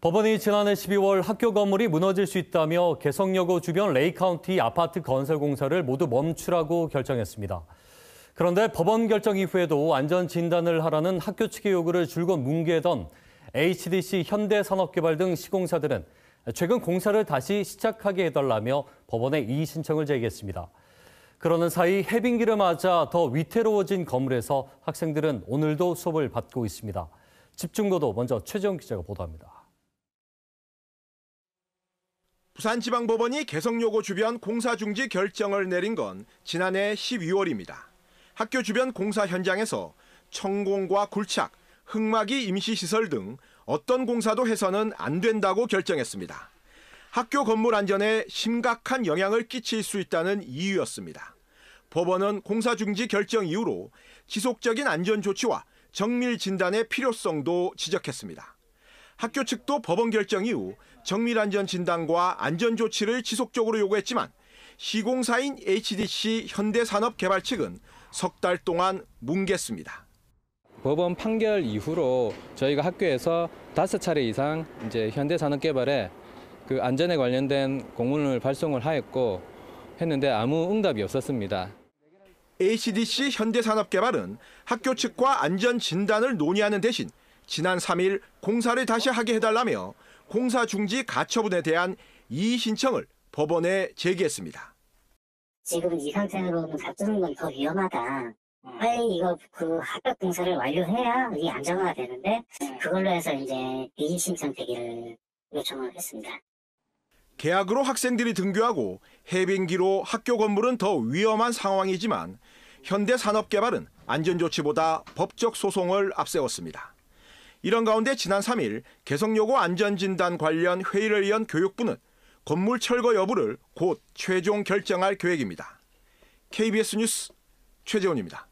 법원이 지난해 12월 학교 건물이 무너질 수 있다며 개성여고 주변 레이카운티 아파트 건설 공사를 모두 멈추라고 결정했습니다. 그런데 법원 결정 이후에도 안전 진단을 하라는 학교 측의 요구를 줄곧 뭉개던 HDC 현대산업개발 등 시공사들은 최근 공사를 다시 시작하게 해달라며 법원에 이의 신청을 제기했습니다. 그러는 사이 해빙기를 맞아 더 위태로워진 건물에서 학생들은 오늘도 수업을 받고 있습니다. 집중고도 먼저 최정 기자가 보도합니다. 부산지방법원이 개성요고 주변 공사 중지 결정을 내린 건 지난해 12월입니다. 학교 주변 공사 현장에서 청공과 굴착, 흑막이 임시시설 등 어떤 공사도 해서는 안 된다고 결정했습니다. 학교 건물 안전에 심각한 영향을 끼칠 수 있다는 이유였습니다. 법원은 공사 중지 결정 이후로 지속적인 안전 조치와 정밀 진단의 필요성도 지적했습니다. 학교 측도 법원 결정 이후 정밀안전 진단과 안전 조치를 지속적으로 요구했지만 시공사인 HDC 현대산업개발 측은 석 달 동안 뭉갰습니다. 법원 판결 이후로 저희가 학교에서 다섯 차례 이상 이제 현대산업개발에 그 안전에 관련된 공문을 발송을 하였고 했는데 아무 응답이 없었습니다. HDC 현대산업개발은 학교 측과 안전 진단을 논의하는 대신 지난 3일 공사를 다시 하게 해달라며 공사 중지 가처분에 대한 이의 신청을 법원에 제기했습니다. 지금 이 상태로는 가두는 건더 위험하다. 빨리 이거 그 합격 공사를 완료해야 이 안정화가 되는데 그걸로 해서 이제 이의 신청 대기를 요청을 했습니다. 계약으로 학생들이 등교하고 해빙기로 학교 건물은 더 위험한 상황이지만 현대산업개발은 안전조치보다 법적 소송을 앞세웠습니다. 이런 가운데 지난 3일 개성여고 안전진단 관련 회의를 연 교육부는 건물 철거 여부를 곧 최종 결정할 계획입니다. KBS 뉴스 최재훈입니다.